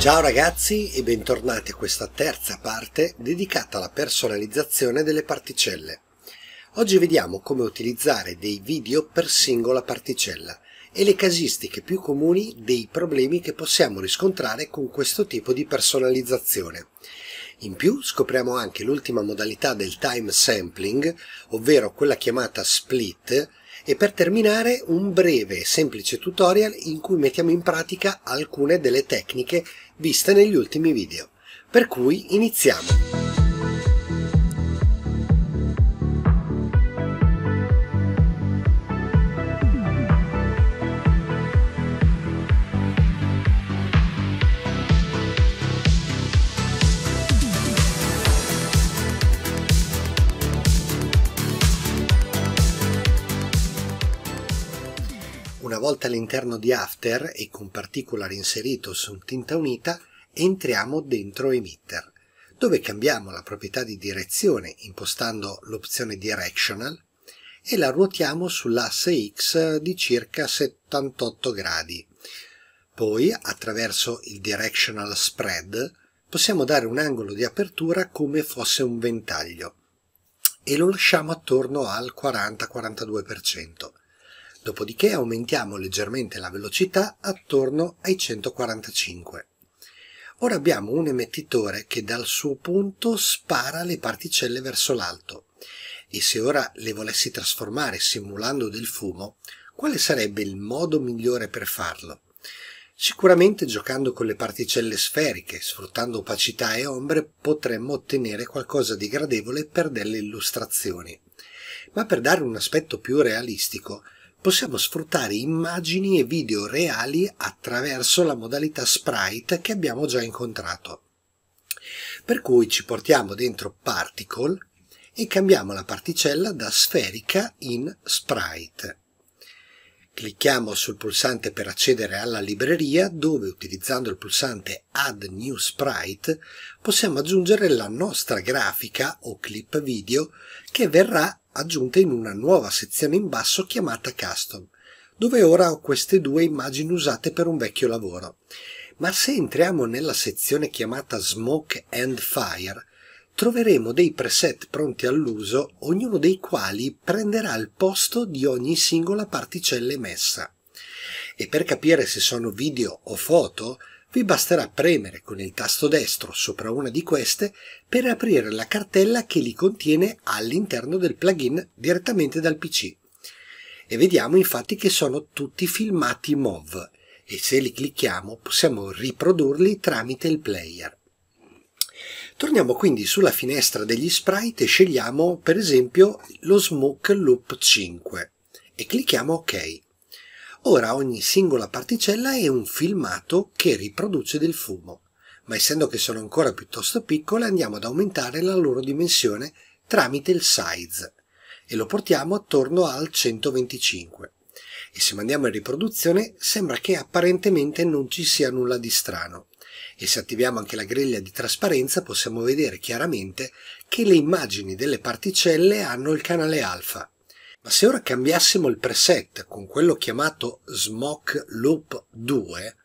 Ciao ragazzi e bentornati a questa terza parte dedicata alla personalizzazione delle particelle. Oggi vediamo come utilizzare dei video per singola particella e le casistiche più comuni dei problemi che possiamo riscontrare con questo tipo di personalizzazione. In più scopriamo anche l'ultima modalità del time sampling, ovvero quella chiamata split, e per terminare un breve semplice tutorial in cui mettiamo in pratica alcune delle tecniche viste negli ultimi video. Per cui iniziamo! Una volta all'interno di After e con particolare inserito su tinta unita, entriamo dentro Emitter, dove cambiamo la proprietà di direzione impostando l'opzione Directional e la ruotiamo sull'asse X di circa 78 gradi. Poi, attraverso il Directional Spread, possiamo dare un angolo di apertura come fosse un ventaglio e lo lasciamo attorno al 40-42% dopodiché aumentiamo leggermente la velocità attorno ai 145. Ora abbiamo un emettitore che dal suo punto spara le particelle verso l'alto e se ora le volessi trasformare simulando del fumo, quale sarebbe il modo migliore per farlo? Sicuramente giocando con le particelle sferiche, sfruttando opacità e ombre, potremmo ottenere qualcosa di gradevole per delle illustrazioni. Ma per dare un aspetto più realistico, possiamo sfruttare immagini e video reali attraverso la modalità sprite che abbiamo già incontrato. Per cui ci portiamo dentro particle e cambiamo la particella da sferica in sprite. Clicchiamo sul pulsante per accedere alla libreria dove utilizzando il pulsante Add New Sprite possiamo aggiungere la nostra grafica o clip video che verrà aggiunte in una nuova sezione in basso chiamata Custom, dove ora ho queste due immagini usate per un vecchio lavoro. Ma se entriamo nella sezione chiamata Smoke and Fire, troveremo dei preset pronti all'uso, ognuno dei quali prenderà il posto di ogni singola particella emessa. E per capire se sono video o foto, vi basterà premere con il tasto destro sopra una di queste per aprire la cartella che li contiene all'interno del plugin direttamente dal PC. E vediamo infatti che sono tutti filmati MOV e se li clicchiamo possiamo riprodurli tramite il player. Torniamo quindi sulla finestra degli sprite e scegliamo per esempio lo Smoke Loop 5 e clicchiamo OK. Ora ogni singola particella è un filmato che riproduce del fumo, ma essendo che sono ancora piuttosto piccole andiamo ad aumentare la loro dimensione tramite il size e lo portiamo attorno al 125. E se mandiamo in riproduzione sembra che apparentemente non ci sia nulla di strano. E se attiviamo anche la griglia di trasparenza possiamo vedere chiaramente che le immagini delle particelle hanno il canale alfa, ma se ora cambiassimo il preset con quello chiamato Smoke Loop 2,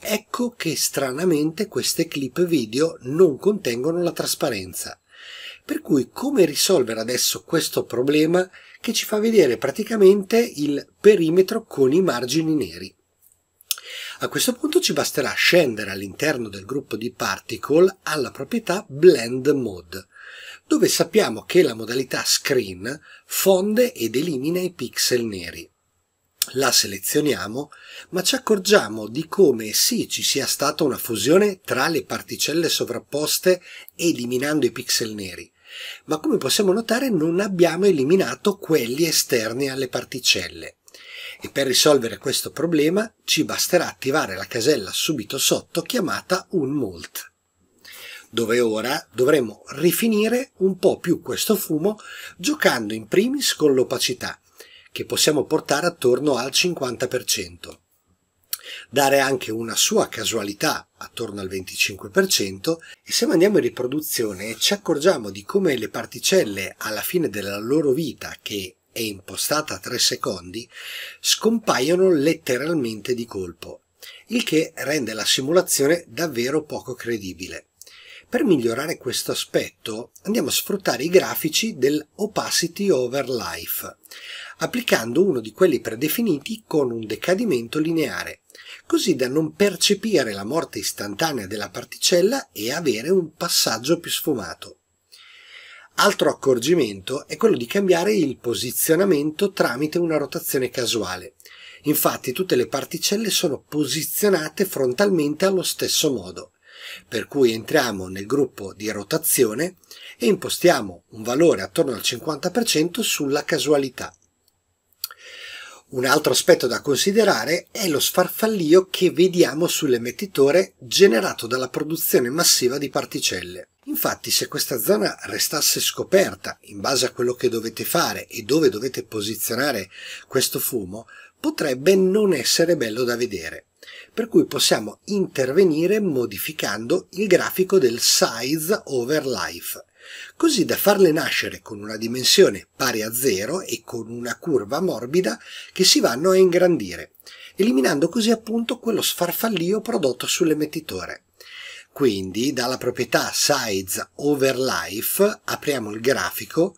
ecco che stranamente queste clip video non contengono la trasparenza. Per cui come risolvere adesso questo problema che ci fa vedere praticamente il perimetro con i margini neri? A questo punto ci basterà scendere all'interno del gruppo di Particle alla proprietà Blend Mode dove sappiamo che la modalità Screen fonde ed elimina i pixel neri. La selezioniamo, ma ci accorgiamo di come sì ci sia stata una fusione tra le particelle sovrapposte eliminando i pixel neri, ma come possiamo notare non abbiamo eliminato quelli esterni alle particelle. E per risolvere questo problema ci basterà attivare la casella subito sotto chiamata Unmult dove ora dovremo rifinire un po' più questo fumo giocando in primis con l'opacità, che possiamo portare attorno al 50%, dare anche una sua casualità attorno al 25% e se andiamo in riproduzione ci accorgiamo di come le particelle alla fine della loro vita, che è impostata a 3 secondi, scompaiono letteralmente di colpo, il che rende la simulazione davvero poco credibile. Per migliorare questo aspetto andiamo a sfruttare i grafici dell'opacity over life, applicando uno di quelli predefiniti con un decadimento lineare, così da non percepire la morte istantanea della particella e avere un passaggio più sfumato. Altro accorgimento è quello di cambiare il posizionamento tramite una rotazione casuale. Infatti tutte le particelle sono posizionate frontalmente allo stesso modo, per cui entriamo nel gruppo di rotazione e impostiamo un valore attorno al 50% sulla casualità. Un altro aspetto da considerare è lo sfarfallio che vediamo sull'emettitore generato dalla produzione massiva di particelle. Infatti se questa zona restasse scoperta in base a quello che dovete fare e dove dovete posizionare questo fumo, potrebbe non essere bello da vedere per cui possiamo intervenire modificando il grafico del size over life, così da farle nascere con una dimensione pari a zero e con una curva morbida che si vanno a ingrandire, eliminando così appunto quello sfarfallio prodotto sull'emettitore. Quindi dalla proprietà size over life apriamo il grafico,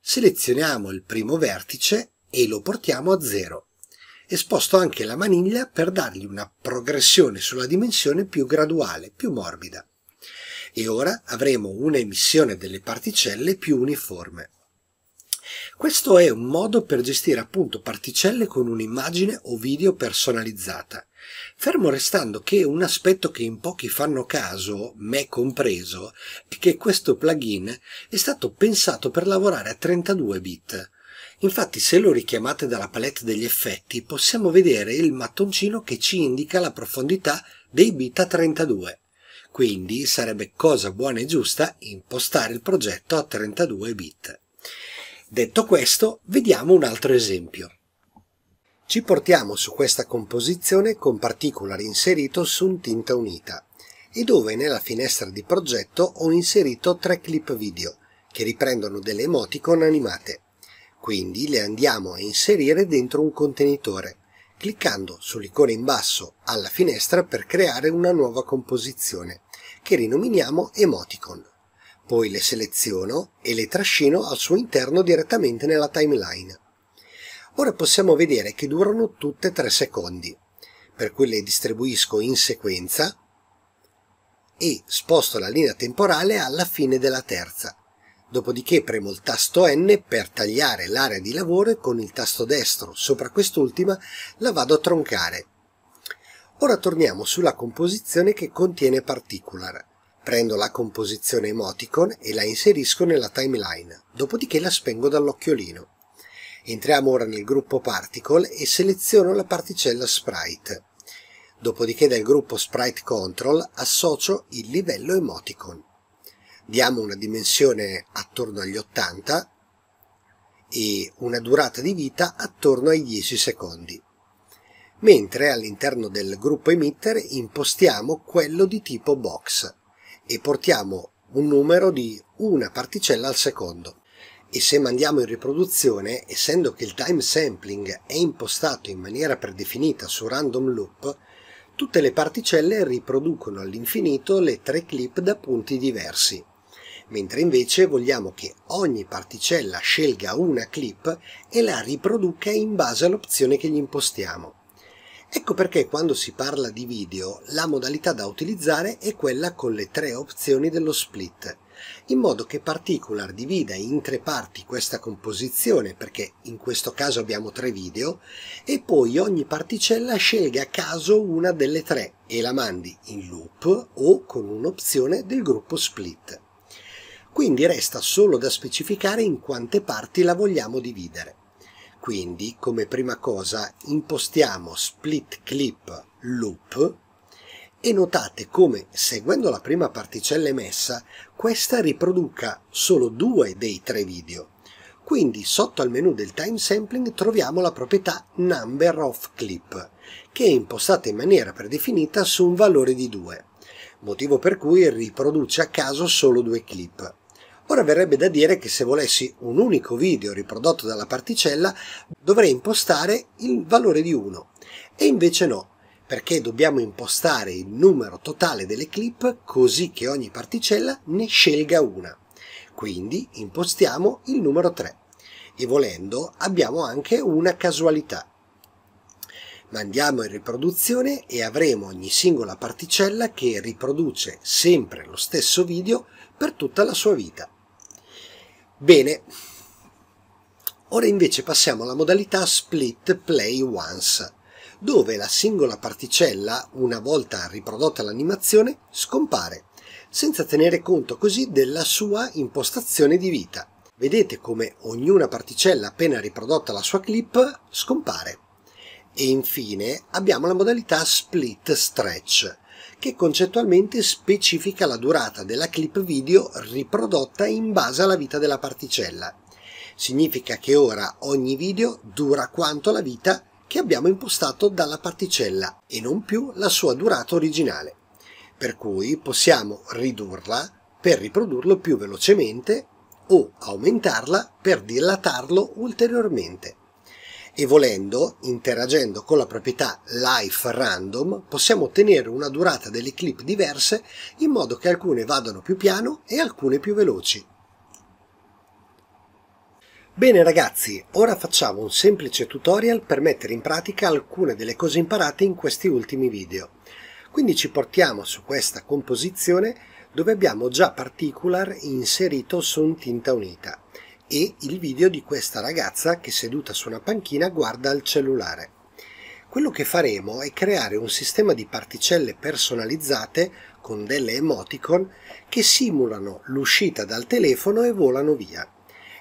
selezioniamo il primo vertice e lo portiamo a zero e sposto anche la maniglia per dargli una progressione sulla dimensione più graduale, più morbida. E ora avremo un'emissione delle particelle più uniforme. Questo è un modo per gestire appunto particelle con un'immagine o video personalizzata, fermo restando che un aspetto che in pochi fanno caso, me compreso, è che questo plugin è stato pensato per lavorare a 32 bit, Infatti se lo richiamate dalla palette degli effetti possiamo vedere il mattoncino che ci indica la profondità dei bit a 32. Quindi sarebbe cosa buona e giusta impostare il progetto a 32 bit. Detto questo, vediamo un altro esempio. Ci portiamo su questa composizione con particular inserito su un tinta unita e dove nella finestra di progetto ho inserito tre clip video che riprendono delle emoticon animate. Quindi le andiamo a inserire dentro un contenitore, cliccando sull'icona in basso alla finestra per creare una nuova composizione, che rinominiamo emoticon. Poi le seleziono e le trascino al suo interno direttamente nella timeline. Ora possiamo vedere che durano tutte 3 secondi, per cui le distribuisco in sequenza e sposto la linea temporale alla fine della terza, Dopodiché premo il tasto N per tagliare l'area di lavoro e con il tasto destro sopra quest'ultima la vado a troncare. Ora torniamo sulla composizione che contiene Particular. Prendo la composizione emoticon e la inserisco nella timeline, dopodiché la spengo dall'occhiolino. Entriamo ora nel gruppo Particle e seleziono la particella Sprite. Dopodiché dal gruppo Sprite Control associo il livello emoticon diamo una dimensione attorno agli 80 e una durata di vita attorno ai 10 secondi. Mentre all'interno del gruppo emitter impostiamo quello di tipo box e portiamo un numero di una particella al secondo. E se mandiamo in riproduzione, essendo che il time sampling è impostato in maniera predefinita su random loop, tutte le particelle riproducono all'infinito le tre clip da punti diversi mentre invece vogliamo che ogni particella scelga una clip e la riproduca in base all'opzione che gli impostiamo. Ecco perché quando si parla di video la modalità da utilizzare è quella con le tre opzioni dello split, in modo che Particular divida in tre parti questa composizione, perché in questo caso abbiamo tre video, e poi ogni particella scelga a caso una delle tre e la mandi in loop o con un'opzione del gruppo split quindi resta solo da specificare in quante parti la vogliamo dividere. Quindi, come prima cosa, impostiamo split clip loop e notate come, seguendo la prima particella emessa, questa riproduca solo due dei tre video. Quindi sotto al menu del time sampling troviamo la proprietà number of clip, che è impostata in maniera predefinita su un valore di 2, motivo per cui riproduce a caso solo due clip. Ora verrebbe da dire che se volessi un unico video riprodotto dalla particella dovrei impostare il valore di 1 e invece no perché dobbiamo impostare il numero totale delle clip così che ogni particella ne scelga una. Quindi impostiamo il numero 3 e volendo abbiamo anche una casualità. Mandiamo in riproduzione e avremo ogni singola particella che riproduce sempre lo stesso video per tutta la sua vita. Bene, ora invece passiamo alla modalità Split Play Once, dove la singola particella, una volta riprodotta l'animazione, scompare, senza tenere conto così della sua impostazione di vita. Vedete come ognuna particella appena riprodotta la sua clip scompare. E infine abbiamo la modalità Split Stretch, che concettualmente specifica la durata della clip video riprodotta in base alla vita della particella. Significa che ora ogni video dura quanto la vita che abbiamo impostato dalla particella e non più la sua durata originale. Per cui possiamo ridurla per riprodurlo più velocemente o aumentarla per dilatarlo ulteriormente e volendo, interagendo con la proprietà life random, possiamo ottenere una durata delle clip diverse in modo che alcune vadano più piano e alcune più veloci. Bene ragazzi, ora facciamo un semplice tutorial per mettere in pratica alcune delle cose imparate in questi ultimi video. Quindi ci portiamo su questa composizione dove abbiamo già Particular inserito su un tinta unita e il video di questa ragazza che seduta su una panchina guarda il cellulare. Quello che faremo è creare un sistema di particelle personalizzate con delle emoticon che simulano l'uscita dal telefono e volano via.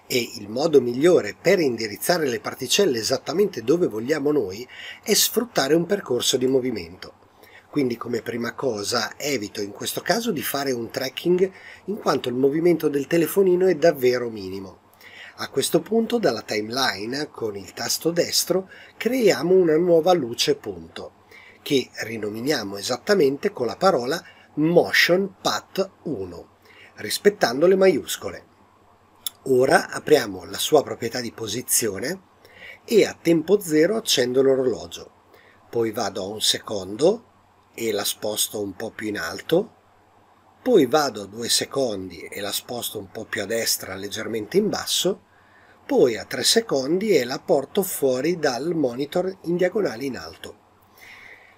E il modo migliore per indirizzare le particelle esattamente dove vogliamo noi è sfruttare un percorso di movimento. Quindi come prima cosa evito in questo caso di fare un tracking in quanto il movimento del telefonino è davvero minimo. A questo punto dalla timeline con il tasto destro creiamo una nuova luce punto che rinominiamo esattamente con la parola Motion Path 1 rispettando le maiuscole. Ora apriamo la sua proprietà di posizione e a tempo zero accendo l'orologio. Poi vado a un secondo e la sposto un po' più in alto. Poi vado a due secondi e la sposto un po' più a destra, leggermente in basso poi a 3 secondi e la porto fuori dal monitor in diagonale in alto.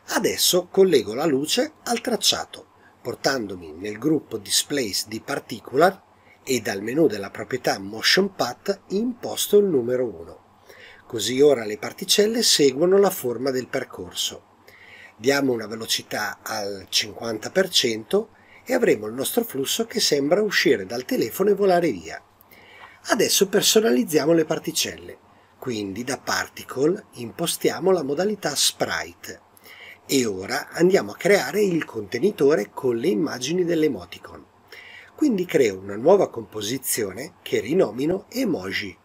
Adesso collego la luce al tracciato, portandomi nel gruppo Displays di Particular e dal menu della proprietà Motion Path imposto il numero 1. Così ora le particelle seguono la forma del percorso. Diamo una velocità al 50% e avremo il nostro flusso che sembra uscire dal telefono e volare via. Adesso personalizziamo le particelle, quindi da Particle impostiamo la modalità Sprite e ora andiamo a creare il contenitore con le immagini dell'emoticon. Quindi creo una nuova composizione che rinomino Emoji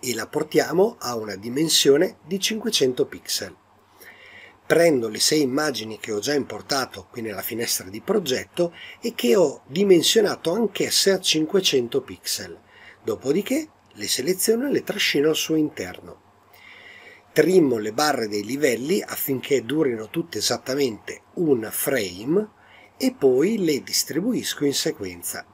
e la portiamo a una dimensione di 500 pixel. Prendo le sei immagini che ho già importato qui nella finestra di progetto e che ho dimensionato anch'esse a 500 pixel Dopodiché le seleziono e le trascino al suo interno. Trimmo le barre dei livelli affinché durino tutte esattamente un frame e poi le distribuisco in sequenza.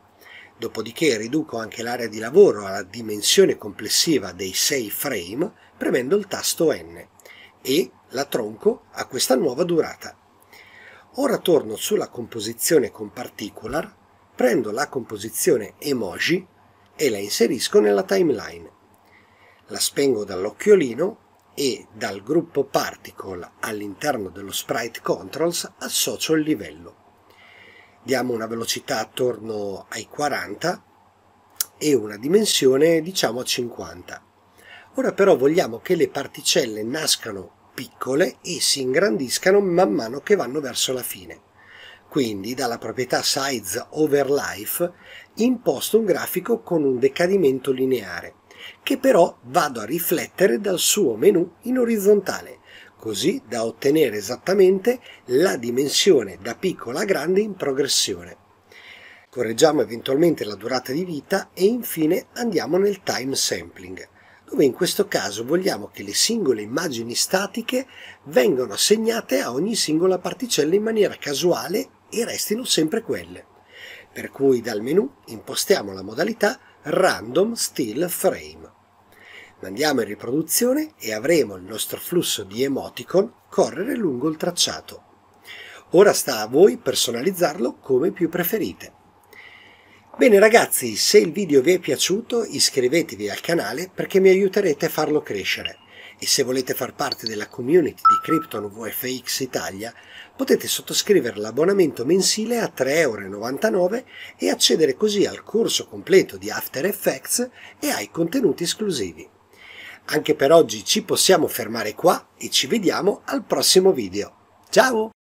Dopodiché riduco anche l'area di lavoro alla dimensione complessiva dei 6 frame premendo il tasto N e la tronco a questa nuova durata. Ora torno sulla composizione con particular, prendo la composizione emoji e la inserisco nella timeline. La spengo dall'occhiolino e dal gruppo Particle all'interno dello Sprite Controls associo il livello. Diamo una velocità attorno ai 40 e una dimensione diciamo a 50. Ora però vogliamo che le particelle nascano piccole e si ingrandiscano man mano che vanno verso la fine quindi dalla proprietà size over life imposto un grafico con un decadimento lineare, che però vado a riflettere dal suo menu in orizzontale, così da ottenere esattamente la dimensione da piccola a grande in progressione. Correggiamo eventualmente la durata di vita e infine andiamo nel time sampling dove in questo caso vogliamo che le singole immagini statiche vengano assegnate a ogni singola particella in maniera casuale e restino sempre quelle. Per cui dal menu impostiamo la modalità Random Still Frame. Mandiamo in riproduzione e avremo il nostro flusso di emoticon correre lungo il tracciato. Ora sta a voi personalizzarlo come più preferite. Bene ragazzi, se il video vi è piaciuto iscrivetevi al canale perché mi aiuterete a farlo crescere e se volete far parte della community di Krypton VFX Italia potete sottoscrivere l'abbonamento mensile a 3,99€ e accedere così al corso completo di After Effects e ai contenuti esclusivi. Anche per oggi ci possiamo fermare qua e ci vediamo al prossimo video. Ciao!